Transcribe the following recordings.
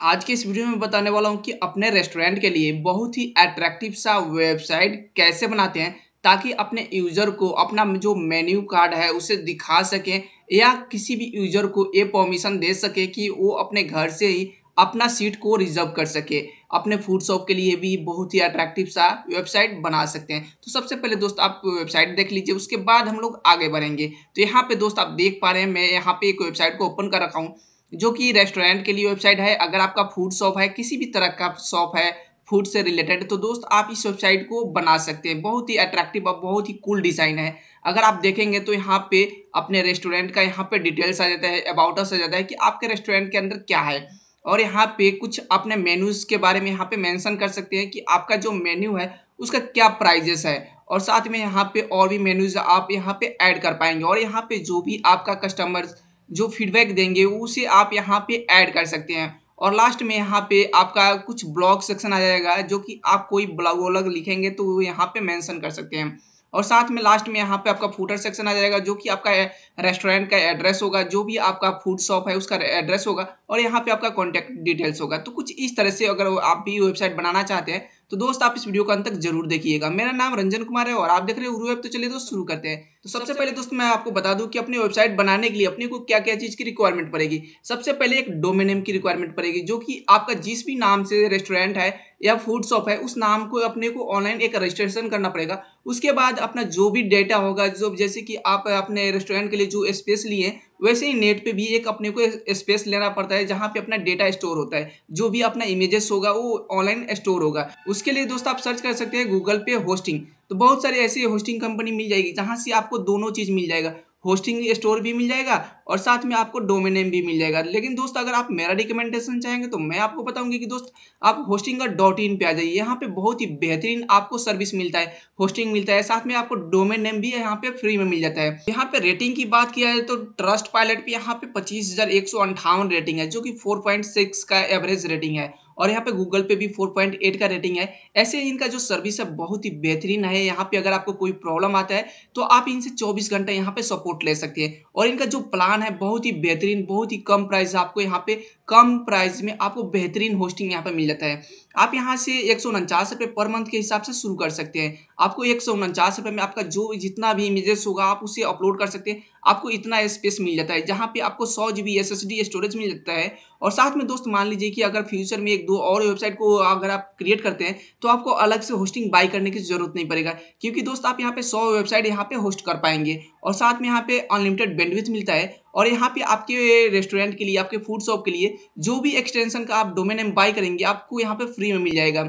आज के इस वीडियो में बताने वाला हूँ कि अपने रेस्टोरेंट के लिए बहुत ही अट्रैक्टिव सा वेबसाइट कैसे बनाते हैं ताकि अपने यूज़र को अपना जो मेन्यू कार्ड है उसे दिखा सकें या किसी भी यूज़र को ये परमिशन दे सके कि वो अपने घर से ही अपना सीट को रिजर्व कर सके अपने फूड शॉप के लिए भी बहुत ही अट्रैक्टिव सा वेबसाइट बना सकते हैं तो सबसे पहले दोस्त आप वेबसाइट देख लीजिए उसके बाद हम लोग आगे बढ़ेंगे तो यहाँ पे दोस्त आप देख पा रहे हैं मैं यहाँ पे एक वेबसाइट को ओपन कर रखा हूँ जो कि रेस्टोरेंट के लिए वेबसाइट है अगर आपका फूड शॉप है किसी भी तरह का शॉप है फूड से रिलेटेड तो दोस्त आप इस वेबसाइट को बना सकते हैं बहुत ही अट्रैक्टिव और बहुत ही कूल डिज़ाइन है अगर आप देखेंगे तो यहाँ पे अपने रेस्टोरेंट का यहाँ पे डिटेल्स आ जाता है अबाउट अस आ जाता है कि आपके रेस्टोरेंट के अंदर क्या है और यहाँ पे कुछ अपने मेन्यूज़ के बारे में यहाँ पे मेंशन कर सकते हैं कि आपका जो मेन्यू है उसका क्या प्राइजेस है और साथ में यहाँ पे और भी मेन्यूज़ आप यहाँ पे ऐड कर पाएंगे और यहाँ पे जो भी आपका कस्टमर्स जो फीडबैक देंगे उसे आप यहाँ पे ऐड कर सकते हैं और लास्ट में यहाँ पे आपका कुछ ब्लॉग सेक्शन आ जाएगा जो कि आप कोई ब्लॉग वॉलग लिखेंगे तो वो यहाँ पे मेंशन कर सकते हैं और साथ में लास्ट में यहाँ पे आपका फूटर सेक्शन आ जाएगा जो कि आपका रेस्टोरेंट का एड्रेस होगा जो भी आपका फूड शॉप है उसका एड्रेस होगा और यहाँ पे आपका कॉन्टैक्ट डिटेल्स होगा तो कुछ इस तरह से अगर आप भी वेबसाइट बनाना चाहते हैं तो दोस्त आप इस वीडियो का अंत तक जरूर देखिएगा मेरा नाम रंजन कुमार है और आप देख रहे हैं वेब तो चलिए दोस्त शुरू करते हैं तो सबसे पहले दोस्तों मैं आपको बता दूं कि अपनी वेबसाइट बनाने के लिए अपने को क्या क्या चीज़ की रिक्वायरमेंट पड़ेगी सबसे पहले एक डोमेन नेम की रिक्वायरमेंट पड़ेगी जो कि आपका जिस भी नाम से रेस्टोरेंट है या फूड शॉप है उस नाम को अपने को ऑनलाइन एक रजिस्ट्रेशन करना पड़ेगा उसके बाद अपना जो भी डेटा होगा जो जैसे कि आप अपने रेस्टोरेंट के लिए जो स्पेस लिए हैं वैसे ही नेट पे भी एक अपने को स्पेस लेना पड़ता है जहाँ पे अपना डेटा स्टोर होता है जो भी अपना इमेजेस होगा वो ऑनलाइन स्टोर होगा उसके लिए दोस्तों आप सर्च कर सकते हैं गूगल पे होस्टिंग तो बहुत सारी ऐसी होस्टिंग कंपनी मिल जाएगी जहाँ से आपको दोनों चीज़ मिल जाएगा होस्टिंग स्टोर भी मिल जाएगा और साथ में आपको डोमेन नेम भी मिल जाएगा लेकिन दोस्त अगर आप मेरा रिकमेंडेशन चाहेंगे तो मैं आपको बताऊंगी कि दोस्त आप होस्टिंग का डॉट इन पे आ जाइए यहाँ पे बहुत ही बेहतरीन आपको सर्विस मिलता है होस्टिंग मिलता है साथ में आपको डोमेन नेम भी यहाँ पे फ्री में मिल जाता है यहाँ पे रेटिंग की बात किया जाए तो ट्रस्ट पायलट भी यहाँ पे पच्चीस रेटिंग है जो कि फोर का एवरेज रेटिंग है और यहाँ पे गूगल पे भी 4.8 का रेटिंग है ऐसे इनका जो सर्विस है बहुत ही बेहतरीन है यहाँ पे अगर आपको कोई प्रॉब्लम आता है तो आप इनसे 24 घंटा यहाँ पे सपोर्ट ले सकते हैं और इनका जो प्लान प्लान है बहुत ही बेहतरीन बहुत ही कम प्राइस आपको यहाँ पे कम प्राइस में आपको बेहतरीन होस्टिंग यहाँ पे मिल जाता है आप यहाँ से एक सौ रुपये पर मंथ के हिसाब से शुरू कर सकते हैं आपको एक सौ में आपका जो जितना भी इमेजेस होगा आप उसे अपलोड कर सकते हैं आपको इतना स्पेस मिल जाता है जहाँ पे आपको सौ जी बी स्टोरेज मिल जाता है और साथ में दोस्त मान लीजिए कि अगर फ्यूचर में एक दो और वेबसाइट को अगर आप क्रिएट करते हैं तो आपको अलग से होस्टिंग बाई करने की जरूरत नहीं पड़ेगा क्योंकि दोस्त आप यहाँ पे सौ वेबसाइट यहाँ पे होस्ट कर पाएंगे और साथ में यहाँ पे अनलिमिटेड बैंडविथ मिलता है और यहाँ पे आपके रेस्टोरेंट के लिए आपके फूड शॉप के लिए जो भी एक्सटेंशन का आप डोमेन नेम बाई करेंगे आपको यहाँ पे फ्री फ्री में मिल जाएगा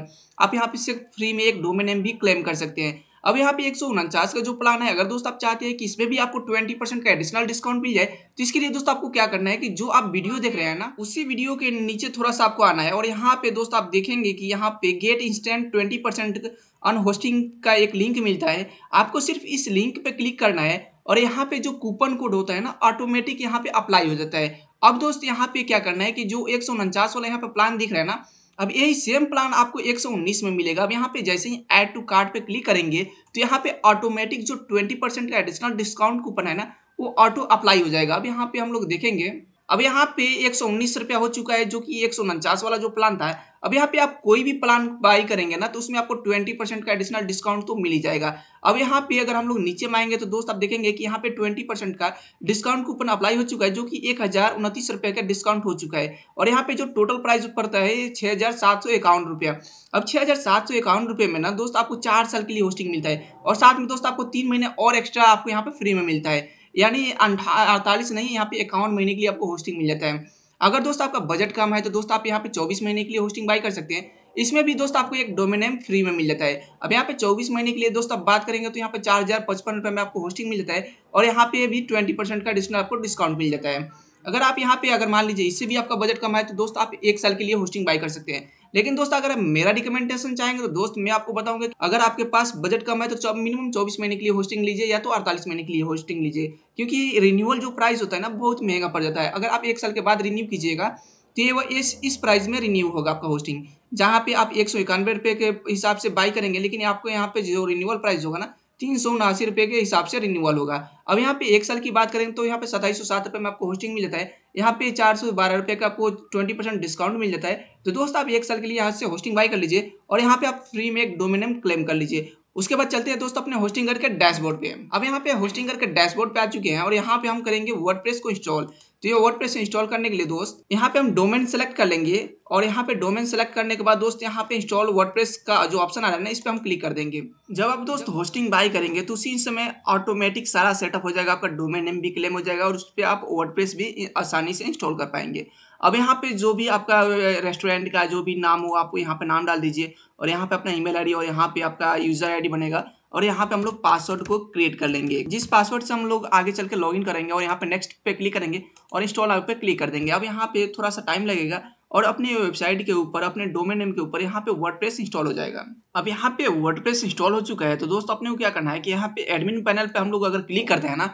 आप यहाँ पे इससे फ्री में एक डोमेन नेम भी क्लेम कर सकते हैं अब यहाँ पे एक का जो प्लान है अगर दोस्त आप चाहते हैं कि इसमें भी आपको 20 परसेंट का एडिशनल डिस्काउंट मिल जाए तो इसके लिए दोस्तों आपको क्या करना है कि जो आप वीडियो देख रहे हैं ना उसी वीडियो के नीचे थोड़ा सा आपको आना है और यहाँ पे दोस्त आप देखेंगे कि यहाँ पे get instant twenty percent on hosting का एक लिंक मिलता है आपको सिर्फ इस लिंक पे क्लिक करना है और यहाँ पे जो कूपन कोड होता है ना ऑटोमेटिक यहाँ पे अप्लाई हो जाता है अब दोस्त यहाँ पे क्या करना है कि जो एक वाला यहाँ पे प्लान दिख रहा है ना अब यही सेम प्लान आपको 119 में मिलेगा अब यहाँ पे जैसे ही ऐड टू कार्ड पे क्लिक करेंगे तो यहाँ पे ऑटोमेटिक जो 20 परसेंट का एडिशनल डिस्काउंट कूपन है ना वो ऑटो अप्लाई हो जाएगा अब यहाँ पे हम लोग देखेंगे अब यहाँ पे एक सौ उन्नीस रुपया हो चुका है जो कि एक सौ उनचास वाला जो प्लान था अब यहाँ पे आप कोई भी प्लान बाई करेंगे ना तो उसमें आपको ट्वेंटी परसेंट का एडिशनल डिस्काउंट तो मिल ही जाएगा अब यहाँ पे अगर हम लोग नीचे माएंगे तो दोस्त आप देखेंगे कि यहाँ पे ट्वेंटी परसेंट का डिस्काउंट कूपन अप्लाई हो चुका है जो कि एक हजार उनतीस रुपये का डिस्काउंट हो चुका है और यहाँ पे जो टोटल प्राइस पड़ता है छः हजार सात सौ रुपया अब छः हजार सात सौ रुपये में ना दोस्त आपको चार साल के लिए होस्टिंग मिलता है और साथ में दोस्त आपको तीन महीने और एक्स्ट्रा आपको यहाँ पे फ्री में मिलता है यानी अड़तालीस नहीं यहाँ पे इक्यावन महीने के लिए आपको होस्टिंग मिल जाता है अगर दोस्त आपका बजट कम है तो दोस्त आप यहाँ पे चौबीस महीने के लिए होस्टिंग बाई कर सकते हैं इसमें भी दोस्त आपको एक डोमेन नेम फ्री में मिल जाता है अब यहाँ पे 24 महीने के लिए दोस्त आप बात करेंगे तो यहाँ पे चार हज़ार पचपन रुपये में आपको होस्टिंग मिल जाता है और यहाँ पे भी 20 परसेंट का डिस्काउंट आपको डिस्काउंट मिल जाता है अगर आप यहाँ पे अगर मान लीजिए इससे भी आपका बजट कम है तो दोस्त आप एक साल के लिए होस्टिंग बाई कर सकते हैं लेकिन दोस्त अगर आप मेरा रिकमेंडेशन चाहेंगे तो दोस्त मैं आपको बताऊंगा अगर आपके पास बजट कम है तो मिनिमम चौबीस महीने के लिए होस्टिंग लीजिए या तो अड़तालीस महीने के लिए होस्टिंग लीजिए क्योंकि रिन्यूअल जो प्राइस होता है ना बहुत महंगा पड़ जाता है अगर आप एक साल के बाद रिन्यू कीजिएगा तो ये वो इस इस प्राइस में रिन्यू होगा आपका होस्टिंग जहाँ पे आप एक सौ इक्यानवे रुपये के हिसाब से बाई करेंगे लेकिन आपको यहाँ पे जो रिन्यूअल प्राइस होगा ना तीन सौ उनासी रुपये के हिसाब से रिन्यूअल होगा अब यहाँ पे एक साल की बात करें तो यहाँ पे सताईस सौ सात रुपये में आपको होस्टिंग मिल जाता है यहाँ पे चार सौ बारह रुपये का आपको ट्वेंटी परसेंट डिस्काउंट मिल जाता है तो दोस्तों आप एक साल के लिए यहाँ से होस्टिंग बाई कर लीजिए और यहाँ पे आप फ्री में एक डोमिनम क्लेम कर लीजिए उसके बाद चलते हैं दोस्तों अपने होस्टिंग करके डैशबोर्ड पे अब यहाँ पे होस्टिंग करके डैशबोर्ड पे आ चुके हैं और यहाँ पे हम करेंगे वर्डप्रेस को इंस्टॉल तो ये वर्डप्रेस इंस्टॉल करने के लिए दोस्त यहाँ पे हम डोमेन सेलेक्ट कर लेंगे और यहाँ पे डोमेन सेलेक्ट करने के बाद दोस्त यहाँ पे इंस्टॉल वर्डप्रेस का जो ऑप्शन आ रहा है ना इस पर हम क्लिक कर देंगे जब आप दोस्त होस्टिंग बाय करेंगे तो उसी समय ऑटोमेटिक सारा सेटअप हो जाएगा आपका डोमेन नेम भी क्लेम हो जाएगा और उस पर आप वर्डप्रेस भी आसानी से इंस्टॉल कर पाएंगे अब यहाँ पे जो भी आपका रेस्टोरेंट का जो भी नाम हो आप यहाँ पे नाम डाल दीजिए और यहाँ पे अपना ईमेल आईडी और यहाँ पे आपका यूज़र आईडी बनेगा और यहाँ पे हम लोग पासवर्ड को क्रिएट कर लेंगे जिस पासवर्ड से हम लोग आगे चल के इन करेंगे और यहाँ पे नेक्स्ट पे क्लिक करेंगे और इंस्टॉल पे क्लिक कर देंगे अब यहाँ पे थोड़ा सा टाइम लगेगा और अपनी वेबसाइट के ऊपर अपने डोमेन नेम के ऊपर यहाँ पे वर्डप्रेस इंस्टॉल हो जाएगा अब यहाँ पे वर्डप्रेस इंस्टॉल हो चुका है तो दोस्तों अपने को क्या करना है कि यहाँ पे एडमिन पैनल पे हम लोग अगर क्लिक करते हैं ना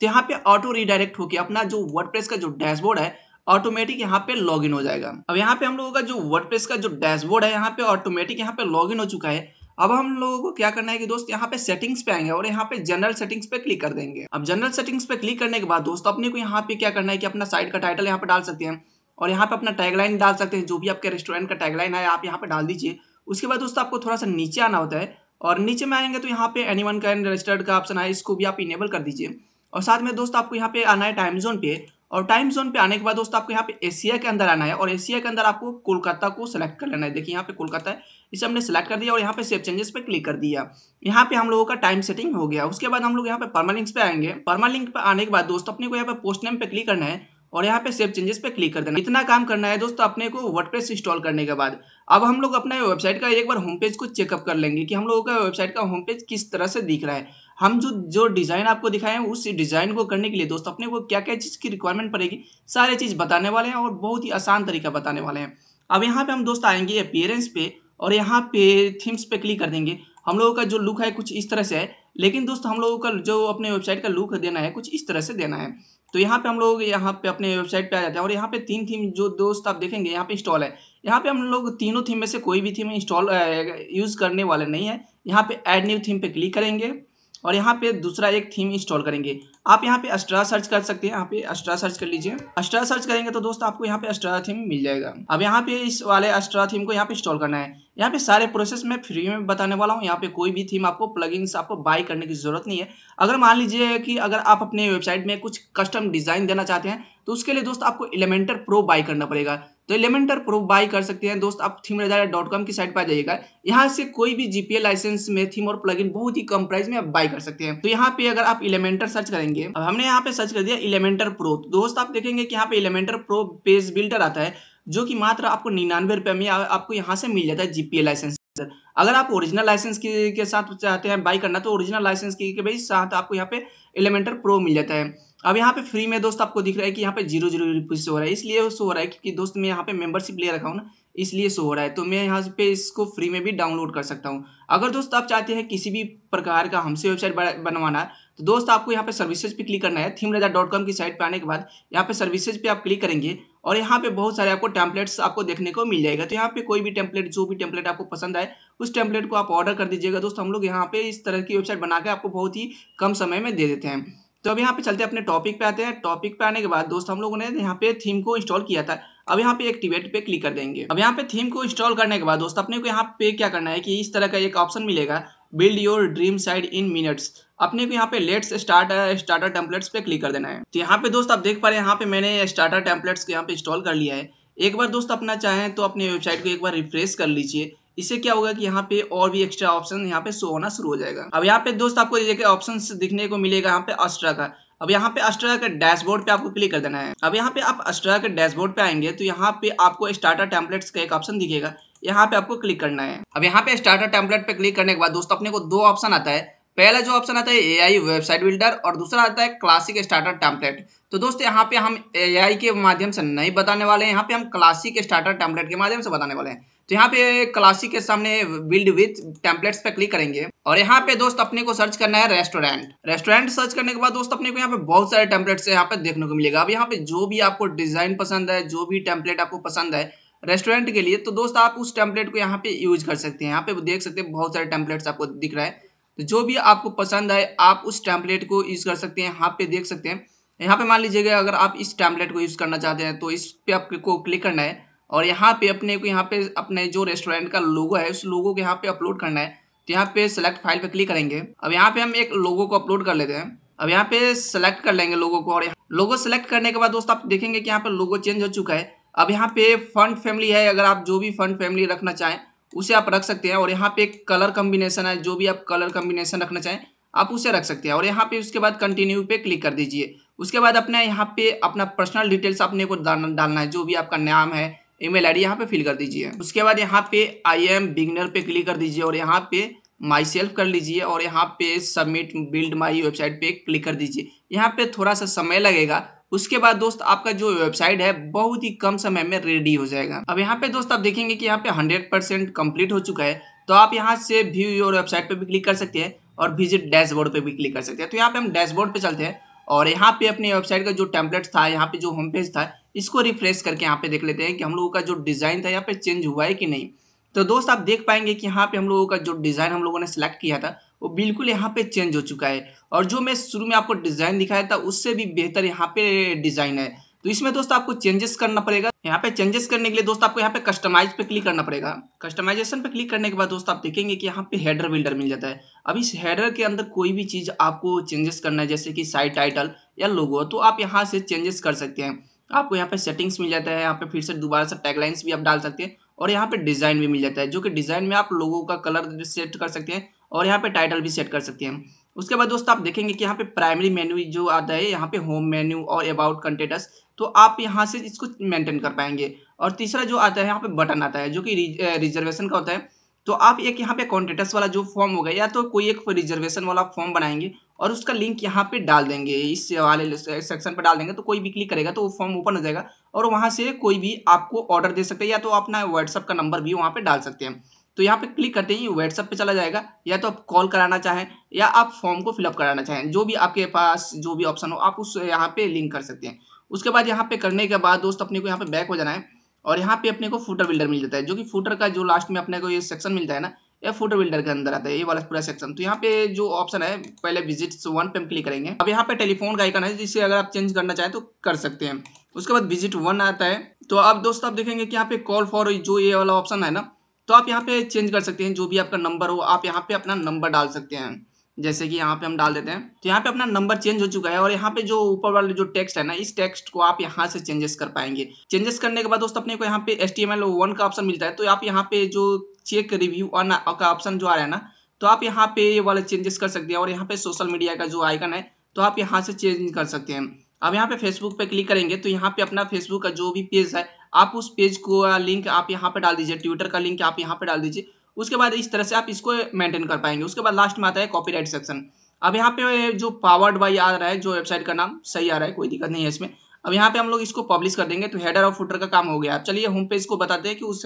तो यहाँ पे ऑटो रिडायरेक्ट होकर अपना जो वर्डप्रेस का जो डैशबोर्ड है ऑटोमेटिक यहाँ पे लॉगिन हो जाएगा अब यहाँ पे हम लोगों का जो वर्डप्रेस का जो डैशबोर्ड है यहाँ पे ऑटोमेटिक यहाँ पे लॉगिन हो चुका है अब हम लोगों को क्या करना है कि दोस्त यहाँ पे सेटिंग्स पे आएंगे और यहाँ पे जनरल सेटिंग्स पे क्लिक कर देंगे अब जनरल सेटिंग्स पे क्लिक करने के बाद दोस्तों अपने को यहाँ पे क्या करना है कि अपना साइट का टाइटल यहाँ पे डाल सकते हैं और यहाँ पे अपना टैगलाइन डाल सकते हैं जो भी आपके रेस्टोरेंट का टैगलाइन है आप यहाँ पे डाल दीजिए उसके बाद दोस्तों आपको थोड़ा सा नीचे आना होता है और नीचे में आएंगे तो यहाँ पे एनी वन कैन रजिस्टर्ड का ऑप्शन है इसको भी आप इनेबल कर दीजिए और साथ में दोस्त आपको यहाँ पे आना है टाइम जोन पे और टाइम जोन पे आने के बाद दोस्तों आपको यहाँ पे एशिया के अंदर आना है और एशिया के अंदर आपको कोलकाता को सिलेक्ट कर लेना है देखिए यहाँ पे कोलकाता है इसे हमने सेलेक्ट कर दिया और यहाँ पे सेव चेंजेस पे क्लिक कर दिया यहाँ पे हम लोगों का टाइम सेटिंग हो गया उसके बाद हम लोग यहाँ पे लिंक पे आएंगे लिंक पे आने के बाद दोस्तों अपने को यहाँ पे पोस्ट नेम पे क्लिक करना है और यहाँ पे सेव चेंजेस पे क्लिक कर देना इतना काम करना है दोस्तों अपने को वर्डप्रेस इंस्टॉल करने के बाद अब हम लोग अपने वेबसाइट का एक बार होम पेज को चेकअप कर लेंगे कि हम लोगों का वेबसाइट का होम पेज किस तरह से दिख रहा है हम जो जो डिज़ाइन आपको दिखाए हैं उस डिज़ाइन को करने के लिए दोस्तों अपने को क्या क्या चीज़ की रिक्वायरमेंट पड़ेगी सारी चीज़ बताने वाले हैं और बहुत ही आसान तरीका बताने वाले हैं अब यहाँ पे हम दोस्त आएंगे अपियरेंस पे और यहाँ पे थीम्स पे क्लिक कर देंगे हम लोगों का जो लुक है कुछ इस तरह से है लेकिन दोस्त हम लोगों का जो अपने वेबसाइट का लुक देना है कुछ इस तरह से देना है तो यहाँ पे हम लोग यहाँ पे अपने वेबसाइट पे आ जाते हैं और यहाँ पे तीन थीम जो दोस्त आप देखेंगे यहाँ पे इंस्टॉल है यहाँ पे हम लोग तीनों थीम में से कोई भी थीम इंस्टॉल यूज़ करने वाले नहीं है यहाँ पे ऐड न्यू थीम पे क्लिक करेंगे और यहाँ पे दूसरा एक थीम इंस्टॉल करेंगे आप यहाँ पे अस्ट्रा सर्च कर सकते हैं यहाँ पे अस्ट्रा सर्च कर लीजिए अस्ट्रा सर्च करेंगे तो दोस्त आपको यहाँ पे अस्ट्रा थीम मिल जाएगा अब यहाँ पे इस वाले अस्ट्रा थीम को यहाँ पे इंस्टॉल करना है यहाँ पे सारे प्रोसेस मैं फ्री में बताने वाला हूँ यहाँ पे कोई भी थीम आपको प्लगइन्स आपको बाय करने की जरूरत नहीं है अगर मान लीजिए कि अगर आप अपने वेबसाइट में कुछ कस्टम डिजाइन देना चाहते हैं तो उसके लिए दोस्तों आपको एलिमेंटर प्रो बाय करना पड़ेगा तो एलिमेंटर प्रूफ बाई कर सकते हैं दोस्त आप थीम रजारा डॉट कॉम की साइट पर आ जाइएगा यहाँ से कोई भी जीपीए लाइसेंस में थीम और प्लगइन बहुत ही कम प्राइस में आप बाई कर सकते हैं तो यहाँ पे अगर आप इलेमेंटर सर्च करेंगे अब हमने यहाँ पे सर्च कर दिया इलेमेंटर प्रो दोस्त आप देखेंगे कि यहाँ पे इलेमेंटर प्रो पेज बिल्डर आता है जो कि मात्र आपको निन्यानवे रुपये में आपको यहाँ से मिल जाता है जीपीए लाइसेंस अगर आप ओरिजिनल लाइसेंस के, के साथ चाहते हैं बाई करना तो ओरिजिनल लाइसेंस के, के भाई साथ आपको यहाँ पे एलिमेंटर प्रो मिल जाता है अब यहाँ पे फ्री में दोस्त आपको दिख रहा है कि यहाँ पे जीरो जीरो रुपीज़ हो रहा है इसलिए शो हो रहा है क्योंकि दोस्त मैं यहाँ पे मेंबरशिप ले रखा हूँ ना इसलिए शो हो रहा है तो मैं यहाँ पे इसको फ्री में भी डाउनलोड कर सकता हूँ अगर दोस्त आप चाहते हैं किसी भी प्रकार का हमसे वेबसाइट बनवाना है तो दोस्त आपको यहाँ पे सर्विसेज पे क्लिक करना है थीम डॉट कॉम की साइट पर आने के बाद यहाँ पे सर्विसेज पे आप क्लिक करेंगे और यहाँ पे बहुत सारे आपको टैंपलेट्स आपको देखने को मिल जाएगा तो यहाँ पे कोई भी टैंपलेट जो भी टैंपलेट आपको पसंद आए उस टैंपलेट को आप ऑर्डर कर दीजिएगा दोस्त हम लोग यहाँ पे इस तरह की वेबसाइट बना के आपको बहुत ही कम समय में दे देते हैं तो अब यहाँ पे चलते हैं अपने टॉपिक पे आते हैं टॉपिक पे आने के बाद दोस्त हम लोगों ने यहाँ पे थीम को इंस्टॉल किया था अब यहाँ पे एक्टिवेट पे क्लिक कर देंगे अब यहाँ पे थीम को इंस्टॉल करने के बाद दोस्त अपने को यहाँ पे क्या करना है कि इस तरह का एक ऑप्शन मिलेगा build your dream site in minutes अपने को यहाँ पे लेट्स स्टार्ट स्टार्टर टेम्पलेट्स पे क्लिक कर देना है तो यहाँ पे दोस्त आप देख पा रहे हैं यहाँ पे मैंने स्टार्टर टेम्पलेट्स को यहाँ पे इंस्टॉल कर लिया है एक बार दोस्त अपना चाहें तो अपनी वेबसाइट को एक बार रिफ्रेश कर लीजिए इससे क्या होगा कि यहाँ पे और भी एक्स्ट्रा ऑप्शन यहाँ पे शो होना शुरू हो जाएगा अब यहाँ पे दोस्त आपको ऑप्शन दिखने को मिलेगा यहाँ पे अस्ट्रा का अब यहाँ पे अस्ट्रा का डैशबोर्ड पे आपको क्लिक कर देना है अब यहाँ पे आप अस्ट्रा के डैशबोर्ड पे आएंगे तो यहाँ पे आपको स्टार्टर टैंपलेट्स का एक ऑप्शन दिखेगा यहाँ पे आपको क्लिक करना है अब यहाँ पे स्टार्टर टैंपलेट पे क्लिक करने के बाद दोस्तों अपने को दो ऑप्शन आता है पहला जो ऑप्शन आता है एआई वेबसाइट बिल्डर और दूसरा आता है क्लासिक स्टार्टर टैंपलेट तो दोस्तों यहाँ पे हम एआई के माध्यम से नहीं बताने वाले हैं यहाँ पे हम क्लासिक स्टार्टर टैंपलेट के माध्यम से बताने वाले हैं तो यहाँ पे क्लासिक के सामने बिल्ड विथ टेम्पलेट्स पे क्लिक करेंगे और यहाँ पे दोस्त अपने को सर्च करना है रेस्टोरेंट रेस्टोरेंट सर्च करने के बाद दोस्त अपने को यहाँ पे बहुत सारे टेम्पलेट्स यहाँ पे देखने को मिलेगा अब यहाँ पे जो भी आपको डिजाइन पसंद है जो भी टेम्पलेट आपको पसंद है रेस्टोरेंट के लिए तो दोस्त आप उस टेम्पलेट को यहाँ पे यूज कर सकते हैं यहाँ पे देख सकते हैं बहुत सारे टेम्पलेट्स आपको दिख रहा है तो जो भी आपको पसंद है आप उस टेम्पलेट को यूज़ कर सकते हैं यहाँ पे देख सकते हैं यहाँ पे मान लीजिएगा अगर आप इस टैम्पलेट को यूज़ करना चाहते हैं तो इस पे आपको क्लिक करना है और यहाँ पे अपने को यहाँ पे अपने जो रेस्टोरेंट का लोगो है उस लोगो को यहाँ पे अपलोड करना है तो यहाँ पे सेलेक्ट फाइल पे क्लिक करेंगे अब यहाँ पे हम एक लोगो को अपलोड कर लेते हैं अब यहाँ पे सेलेक्ट कर लेंगे लोगो को और लोगो सेलेक्ट करने के बाद दोस्तों आप देखेंगे कि यहाँ पे लोगो चेंज हो चुका है अब यहाँ पे फंड फैमिली है अगर आप जो भी फंड फैमिली रखना चाहें उसे आप रख सकते हैं और यहाँ पे कलर कम्बिनेशन है जो भी आप कलर कम्बिनेशन रखना चाहें आप उसे रख सकते हैं और यहाँ पे उसके बाद कंटिन्यू पे क्लिक कर दीजिए उसके बाद अपने यहाँ पे अपना पर्सनल डिटेल्स अपने को डालना है जो भी आपका नाम है ईमेल आईडी यहाँ पे फिल कर दीजिए उसके बाद यहाँ पे आई एम बिगनर पे क्लिक कर दीजिए और यहाँ पे माई सेल्फ कर लीजिए और यहाँ पे सबमिट बिल्ड माई वेबसाइट पे क्लिक कर दीजिए यहाँ पे थोड़ा सा समय लगेगा उसके बाद दोस्त आपका जो वेबसाइट है बहुत ही कम समय में रेडी हो जाएगा अब यहाँ पे दोस्त आप देखेंगे कि यहाँ पे हंड्रेड परसेंट कम्प्लीट हो चुका है तो आप यहाँ से व्यू योर वेबसाइट पे भी क्लिक कर सकते हैं और विजिट डैशबोर्ड पे भी क्लिक कर सकते हैं तो यहाँ पे हम डैशबोर्ड पे चलते हैं और यहाँ पे अपनी वेबसाइट का जो टेम्पलेट था यहाँ पे जो होम पेज था इसको रिफ्रेश करके यहाँ पे देख लेते हैं कि हम लोगों का जो डिज़ाइन था यहाँ पे चेंज हुआ है कि नहीं तो दोस्त आप देख पाएंगे कि यहाँ पे हम लोगों का जो डिज़ाइन हम लोगों ने सेलेक्ट किया था वो बिल्कुल यहाँ पे चेंज हो चुका है और जो मैं शुरू में आपको डिज़ाइन दिखाया था उससे भी बेहतर यहाँ पे डिज़ाइन है तो इसमें दोस्त आपको चेंजेस करना पड़ेगा यहाँ पे चेंजेस करने के लिए दोस्त आपको यहाँ पे कस्टमाइज पे क्लिक करना पड़ेगा कस्टमाइजेशन पे क्लिक करने के बाद दोस्त आप देखेंगे कि यहाँ पे हेडर बिल्डर मिल जाता है अब इस हेडर के अंदर कोई भी चीज़ आपको चेंजेस करना है जैसे कि साइट टाइटल या लोगो तो आप यहाँ से चेंजेस कर सकते हैं आपको यहाँ पे सेटिंग्स मिल जाता है यहाँ पे फिर से दोबारा से टैगलाइंस भी आप डाल सकते हैं और यहाँ पे डिज़ाइन भी मिल जाता है जो कि डिज़ाइन में आप लोगों का कलर सेट कर सकते हैं और यहाँ पे टाइटल भी सेट कर सकते हैं उसके बाद दोस्तों आप देखेंगे कि यहाँ पे प्राइमरी मेन्यू जो आता है यहाँ पे होम मेन्यू और अबाउट कंटेटस तो आप यहाँ से इसको मेंटेन कर पाएंगे और तीसरा जो आता है यहाँ पे बटन आता है जो कि रिजर्वेशन का होता है तो आप एक यहाँ पे कॉन्टेटस वाला जो फॉर्म होगा या तो कोई एक रिजर्वेशन वाला फॉर्म बनाएंगे और उसका लिंक यहाँ पे डाल देंगे इस वाले सेक्शन पर डाल देंगे तो कोई भी क्लिक करेगा तो वो फॉर्म ओपन हो जाएगा और वहाँ से कोई भी आपको ऑर्डर दे सकते हैं या तो अपना व्हाट्सअप का नंबर भी वहाँ पर डाल सकते हैं तो यहाँ पे क्लिक करते ही व्हाट्सअप पे चला जाएगा या तो आप कॉल कराना चाहें या आप फॉर्म को फिलअप कराना चाहें जो भी आपके पास जो भी ऑप्शन हो आप उस यहाँ पे लिंक कर सकते हैं उसके बाद यहाँ पर करने के बाद दोस्त अपने को यहाँ पर बैक हो जाना है और यहाँ पर अपने को फूटर बिल्डर मिल जाता है जो कि फूटर का जो लास्ट में अपने को ये सेक्शन मिलता है ना या फोटो बिल्डर के अंदर आता है ये वाला पूरा सेक्शन तो यहाँ पे जो ऑप्शन है पहले विजिट वन पे हम क्लिक करेंगे अब यहाँ पे टेलीफोन का आइकन है जिसे अगर आप चेंज करना चाहें तो कर सकते हैं उसके बाद विजिट वन आता है तो अब दोस्तों आप देखेंगे कि यहाँ पे कॉल फॉर जो ये वाला ऑप्शन है ना तो आप यहाँ पे चेंज कर सकते हैं जो भी आपका नंबर हो आप यहाँ पे अपना नंबर डाल सकते हैं जैसे कि यहाँ पे हम डाल देते हैं तो यहाँ पे अपना नंबर चेंज हो चुका है और यहाँ पे जो ऊपर वाले जो टेक्स्ट है ना इस टेक्स्ट को आप यहाँ से चेंजेस कर पाएंगे चेंजेस करने के बाद दोस्तों अपने को यहाँ पे एस टी वन का ऑप्शन मिलता है तो आप यहाँ पे जो चेक रिव्यू का ऑप्शन जो आ रहा है ना तो आप यहाँ पे ये वाले चेंजेस कर सकते हैं और यहाँ पे सोशल मीडिया का जो आइकन है तो आप यहाँ से चेंज कर सकते हैं अब यहाँ पे फेसबुक पे क्लिक करेंगे तो यहाँ पे अपना फेसबुक का जो भी पेज है आप उस पेज को लिंक आप यहाँ पे डाल दीजिए ट्विटर का लिंक आप यहाँ पे डाल दीजिए उसके बाद इस तरह से आप इसको मेंटेन कर पाएंगे उसके बाद लास्ट में आता है कॉपीराइट सेक्शन अब यहाँ पे जो पावर्ड बाई आ रहा है जो वेबसाइट का नाम सही आ रहा है कोई दिक्कत नहीं है इसमें अब यहाँ पे हम लोग इसको पब्लिश कर देंगे तो हेडर और फुटर का काम हो गया अब चलिए होम पेज को बताते हैं कि उस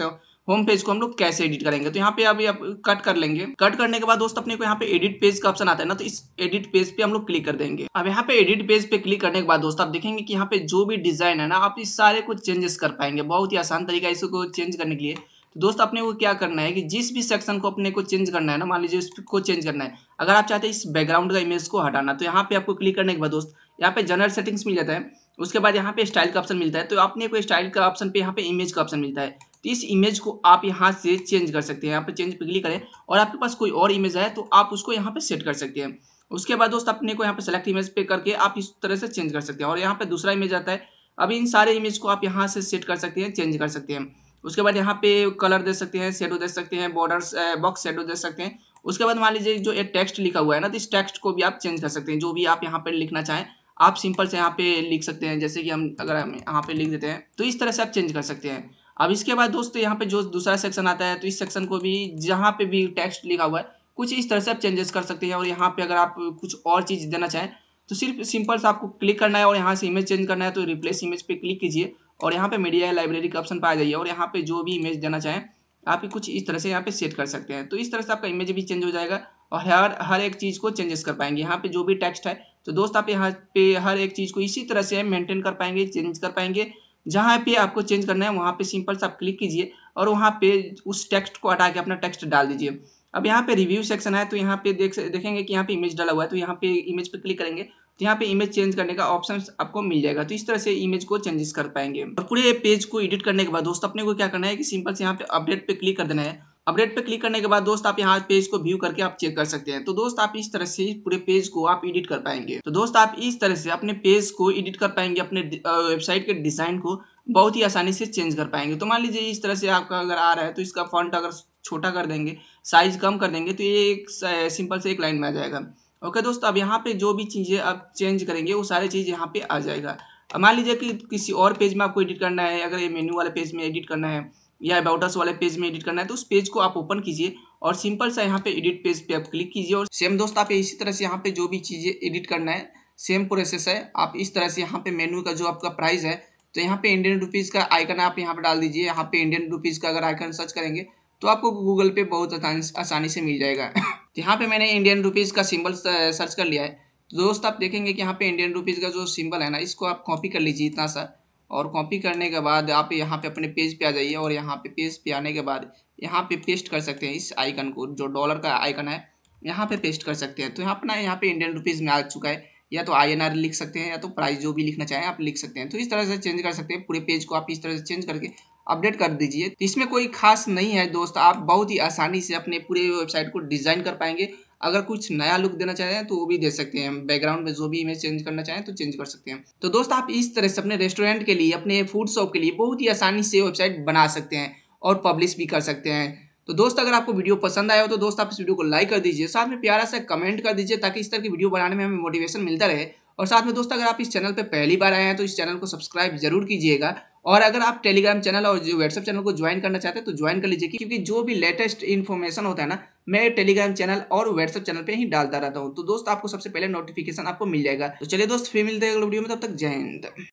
होम पेज को हम लोग कैसे एडिट करेंगे तो यहाँ पे अभी आप कट कर लेंगे कट करने के बाद दोस्त अपने को यहाँ पे एडिट पेज का ऑप्शन आता है ना तो इस एडिट पेज पे हम लोग क्लिक कर देंगे अब यहाँ पे एडिट पेज पे क्लिक करने के बाद दोस्त आप देखेंगे कि यहाँ पे जो भी डिजाइन है ना आप इस सारे को चेंजेस कर पाएंगे बहुत ही आसान तरीका इसको चेंज करने के लिए तो दोस्त अपने को क्या करना है कि जिस भी सेक्शन को अपने को चेंज करना है ना मान लीजिए उसको चेंज करना है अगर आप चाहते हैं इस बैकग्राउंड का इमेज को हटाना तो यहाँ पे आपको क्लिक करने के बाद दोस्त यहाँ पे जनरल सेटिंग्स मिल जाता है उसके बाद यहाँ पे स्टाइल का ऑप्शन मिलता है तो अपने को स्टाइल का ऑप्शन पे यहाँ पे इमेज का ऑप्शन मिलता है तो इस इमेज को आप यहाँ से चेंज कर सकते हैं यहाँ पे चेंज पे क्लिक करें और आपके पास कोई और इमेज है तो आप उसको यहाँ पे सेट कर सकते हैं उसके बाद दोस्त अपने को यहाँ पे सेलेक्ट इमेज पे करके आप इस तरह से चेंज कर सकते हैं और यहाँ पे दूसरा इमेज आता है अभी इन सारे इमेज को आप यहाँ से सेट कर सकते हैं चेंज कर सकते हैं उसके बाद यहाँ पे कलर दे सकते हैं शेडो दे सकते हैं बॉर्डर बॉक्स शेडो दे सकते हैं उसके बाद मान लीजिए जो एक टेक्स्ट लिखा हुआ है ना तो इस टेक्स्ट को भी आप चेंज कर सकते हैं जो भी आप यहाँ पर लिखना चाहें आप सिंपल से यहाँ पे लिख सकते हैं जैसे कि हम अगर हम यहाँ पे लिख देते हैं तो इस तरह से आप चेंज कर सकते हैं अब इसके बाद दोस्तों यहाँ पे जो दूसरा सेक्शन आता है तो इस सेक्शन को भी जहाँ पे भी टेक्स्ट लिखा हुआ है कुछ इस तरह से आप चेंजेस कर सकते हैं और यहाँ पे अगर आप कुछ और चीज़ देना चाहें तो सिर्फ सिंपल से आपको क्लिक करना है और यहाँ से इमेज चेंज करना है तो रिप्लेस इमेज पर क्लिक कीजिए और यहाँ पे मीडिया लाइब्रेरी का ऑप्शन पाया जाइए और यहाँ पे जो भी इमेज देना चाहें आप कुछ इस तरह से यहाँ पे सेट कर सकते हैं तो इस तरह से आपका इमेज भी चेंज हो जाएगा और हर हर एक चीज़ को चेंजेस कर पाएंगे यहाँ पे जो भी टेक्स्ट है तो दोस्त आप यहाँ पे हर एक चीज़ को इसी तरह से मेंटेन कर पाएंगे चेंज कर पाएंगे जहाँ पे आपको चेंज करना है वहाँ पे सिंपल से आप क्लिक कीजिए और वहाँ पे उस टेक्स्ट को हटा के अपना टेक्स्ट डाल दीजिए अब यहाँ पे रिव्यू सेक्शन है तो यहाँ पे देख देखेंगे कि यहाँ पे इमेज डाला हुआ है तो यहाँ पे इमेज पे क्लिक करेंगे तो यहाँ पे इमेज चेंज करने का ऑप्शन आपको मिल जाएगा तो इस तरह से इमेज को चेंजेस कर पाएंगे और पूरे पेज को एडिट करने के बाद दोस्त अपने को क्या करना है कि सिंपल से यहाँ पे अपडेट पे क्लिक कर देना है अपडेट पे क्लिक करने के बाद दोस्त आप यहाँ पेज को व्यू करके आप चेक कर सकते हैं तो दोस्त आप इस तरह से पूरे पेज को आप एडिट कर पाएंगे तो दोस्त आप इस तरह से अपने पेज को एडिट कर पाएंगे अपने वेबसाइट के डिजाइन को बहुत ही आसानी से चेंज कर पाएंगे तो मान लीजिए इस तरह से आपका अगर आ रहा है तो इसका फॉन्ट अगर छोटा कर देंगे साइज कम कर देंगे तो ये एक सिंपल से एक लाइन में आ जाएगा ओके okay, दोस्तों अब यहाँ पे जो भी चीज़ें आप चेंज करेंगे वो सारी चीज़ यहाँ पे आ जाएगा अब मान लीजिए कि किसी और पेज में आपको एडिट करना है अगर ये मेन्यू वाले पेज में एडिट करना है या अबाउटस वाले पेज में एडिट करना है तो उस पेज को आप ओपन कीजिए और सिंपल सा यहाँ पे एडिट पेज पे आप क्लिक कीजिए और सेम दोस्त आप इसी तरह से यहाँ पे जो भी चीज़ें एडिट करना है सेम प्रोसेस है आप इस तरह से यहाँ पे मेन्यू का जो आपका प्राइस है तो यहाँ पे इंडियन रुपीज़ का आइकन आप यहाँ पे डाल दीजिए यहाँ पे इंडियन रुपीज़ का अगर आइकन सर्च करेंगे तो आपको गूगल पे बहुत आसानी से मिल जाएगा तो यहाँ पे मैंने इंडियन रुपीज़ का सिंबल सर्च uh, कर लिया है तो दोस्त आप देखेंगे कि यहाँ पे इंडियन रुपीज़ का जो सिंबल है ना इसको आप कॉपी कर लीजिए इतना सा और कॉपी करने के बाद आप यहाँ पे अपने पेज पे आ जाइए और यहाँ पे पेज पे आने के बाद यहाँ पे पेस्ट कर सकते हैं इस आइकन को जो डॉलर का आइकन है यहाँ पे पेस्ट कर सकते हैं तो यहाँ अपना यहाँ पर इंडियन रुपीज़ में आ चुका है या तो आई लिख सकते हैं या तो प्राइस जो भी लिखना चाहें आप लिख सकते हैं तो इस तरह से चेंज कर सकते हैं पूरे पेज को आप इस तरह से चेंज करके अपडेट कर दीजिए तो इसमें कोई खास नहीं है दोस्त आप बहुत ही आसानी से अपने पूरे वेबसाइट को डिज़ाइन कर पाएंगे अगर कुछ नया लुक देना चाहें तो वो भी दे सकते हैं बैकग्राउंड में जो भी इमेज चेंज करना चाहें तो चेंज कर सकते हैं तो दोस्त आप इस तरह से अपने रेस्टोरेंट के लिए अपने फूड शॉप के लिए बहुत ही आसानी से वेबसाइट बना सकते हैं और पब्लिश भी कर सकते हैं तो दोस्त अगर आपको वीडियो पसंद आया हो तो दोस्त आप इस वीडियो को लाइक कर दीजिए साथ में प्यारा सा कमेंट कर दीजिए ताकि इस तरह की वीडियो बनाने में हमें मोटिवेशन मिलता रहे और साथ में दोस्त अगर आप इस चैनल पर पहली बार आए हैं तो इस चैनल को सब्सक्राइब जरूर कीजिएगा और अगर आप टेलीग्राम चैनल और व्हाट्सएप चैनल को ज्वाइन करना चाहते हैं तो ज्वाइन कर लीजिए क्योंकि जो भी लेटेस्ट इन्फॉर्मेशन होता है ना मैं टेलीग्राम चैनल और व्हाट्सएप चैनल पे ही डालता रहता हूँ तो दोस्त आपको सबसे पहले नोटिफिकेशन आपको मिल जाएगा तो चलिए दोस्त फिर मिलते हैं अगले वीडियो में तब तक जय हिंद